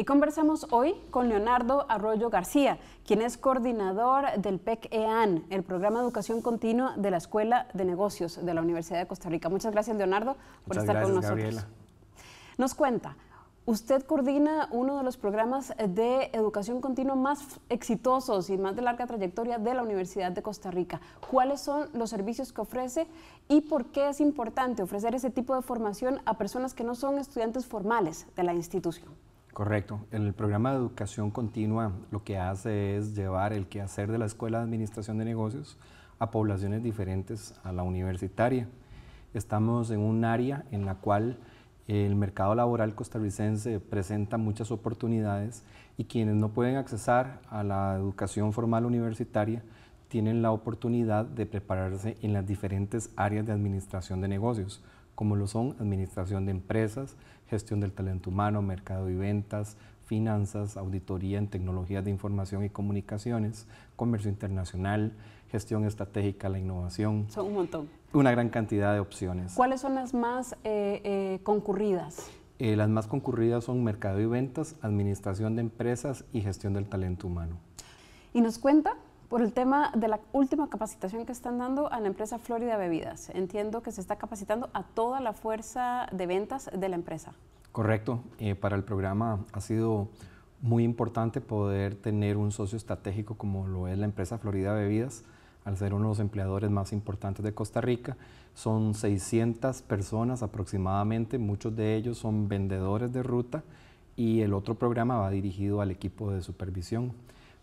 Y conversamos hoy con Leonardo Arroyo García, quien es coordinador del PEC-EAN, el Programa de Educación Continua de la Escuela de Negocios de la Universidad de Costa Rica. Muchas gracias, Leonardo, por estar con nosotros. Nos cuenta, Usted coordina uno de los programas de educación continua más exitosos y más de larga trayectoria de la Universidad de Costa Rica. ¿Cuáles son los servicios que ofrece y por qué es importante ofrecer ese tipo de formación a personas que no son estudiantes formales de la institución? Correcto. El programa de educación continua lo que hace es llevar el quehacer de la Escuela de Administración de Negocios a poblaciones diferentes a la universitaria. Estamos en un área en la cual el mercado laboral costarricense presenta muchas oportunidades y quienes no pueden accesar a la educación formal universitaria tienen la oportunidad de prepararse en las diferentes áreas de administración de negocios como lo son administración de empresas, gestión del talento humano, mercado y ventas, finanzas, auditoría en tecnologías de información y comunicaciones, comercio internacional, gestión estratégica, la innovación. Son un montón. Una gran cantidad de opciones. ¿Cuáles son las más eh, eh, concurridas? Eh, las más concurridas son mercado y ventas, administración de empresas y gestión del talento humano. ¿Y nos cuenta por el tema de la última capacitación que están dando a la empresa Florida Bebidas. Entiendo que se está capacitando a toda la fuerza de ventas de la empresa. Correcto. Eh, para el programa ha sido muy importante poder tener un socio estratégico como lo es la empresa Florida Bebidas, al ser uno de los empleadores más importantes de Costa Rica. Son 600 personas aproximadamente, muchos de ellos son vendedores de ruta y el otro programa va dirigido al equipo de supervisión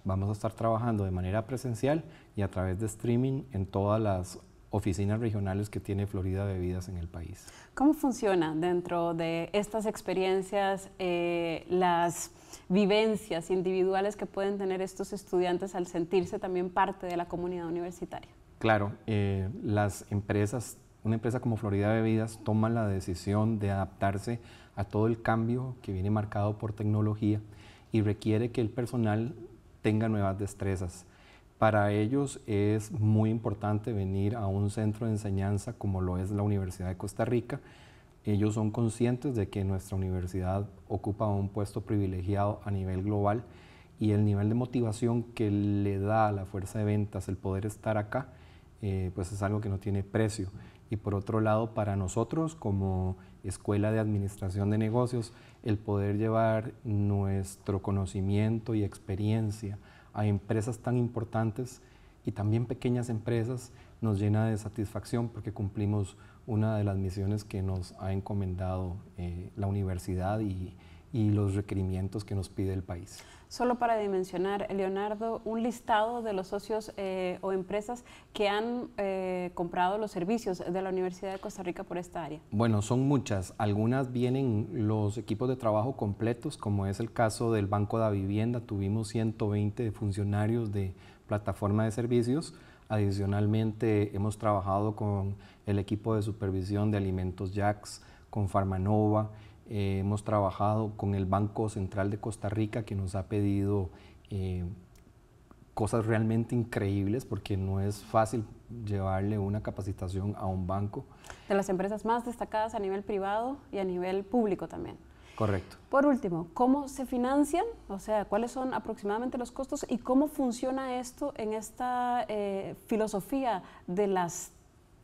vamos a estar trabajando de manera presencial y a través de streaming en todas las oficinas regionales que tiene Florida Bebidas en el país. ¿Cómo funciona dentro de estas experiencias eh, las vivencias individuales que pueden tener estos estudiantes al sentirse también parte de la comunidad universitaria? Claro, eh, las empresas, una empresa como Florida Bebidas toma la decisión de adaptarse a todo el cambio que viene marcado por tecnología y requiere que el personal tenga nuevas destrezas. Para ellos es muy importante venir a un centro de enseñanza como lo es la Universidad de Costa Rica. Ellos son conscientes de que nuestra universidad ocupa un puesto privilegiado a nivel global y el nivel de motivación que le da a la fuerza de ventas el poder estar acá eh, pues es algo que no tiene precio. Y por otro lado, para nosotros como Escuela de Administración de Negocios, el poder llevar nuestro conocimiento y experiencia a empresas tan importantes y también pequeñas empresas nos llena de satisfacción porque cumplimos una de las misiones que nos ha encomendado eh, la universidad y, y los requerimientos que nos pide el país. Solo para dimensionar, Leonardo, un listado de los socios eh, o empresas que han eh, comprado los servicios de la Universidad de Costa Rica por esta área. Bueno, son muchas. Algunas vienen los equipos de trabajo completos, como es el caso del Banco de la Vivienda. Tuvimos 120 funcionarios de plataforma de servicios. Adicionalmente, hemos trabajado con el equipo de supervisión de alimentos JAX, con Farmanova eh, hemos trabajado con el Banco Central de Costa Rica que nos ha pedido eh, cosas realmente increíbles porque no es fácil llevarle una capacitación a un banco. De las empresas más destacadas a nivel privado y a nivel público también. Correcto. Por último, ¿cómo se financian? O sea, ¿cuáles son aproximadamente los costos y cómo funciona esto en esta eh, filosofía de, las,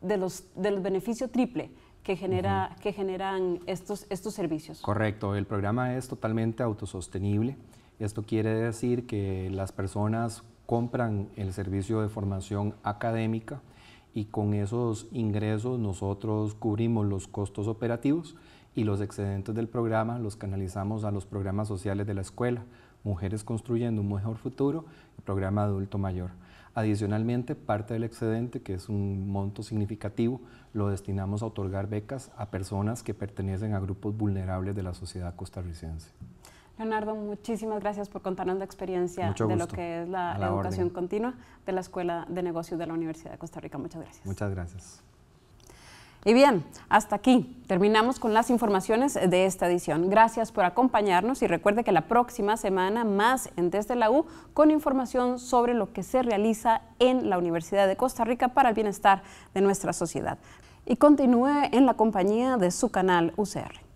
de, los, del beneficio triple? que, genera, que generan estos, estos servicios. Correcto, el programa es totalmente autosostenible. Esto quiere decir que las personas compran el servicio de formación académica y con esos ingresos nosotros cubrimos los costos operativos y los excedentes del programa los canalizamos a los programas sociales de la escuela, Mujeres Construyendo un Mejor Futuro Programa Adulto Mayor. Adicionalmente, parte del excedente, que es un monto significativo, lo destinamos a otorgar becas a personas que pertenecen a grupos vulnerables de la sociedad costarricense. Leonardo, muchísimas gracias por contarnos la experiencia de lo que es la, educación continua de la Escuela de Negocios de la Universidad de Costa Rica. Muchas gracias. Muchas gracias. Y bien, hasta aquí terminamos con las informaciones de esta edición. Gracias por acompañarnos y recuerde que la próxima semana más en Desde la U con información sobre lo que se realiza en la Universidad de Costa Rica para el bienestar de nuestra sociedad. Y continúe en la compañía de su canal UCR.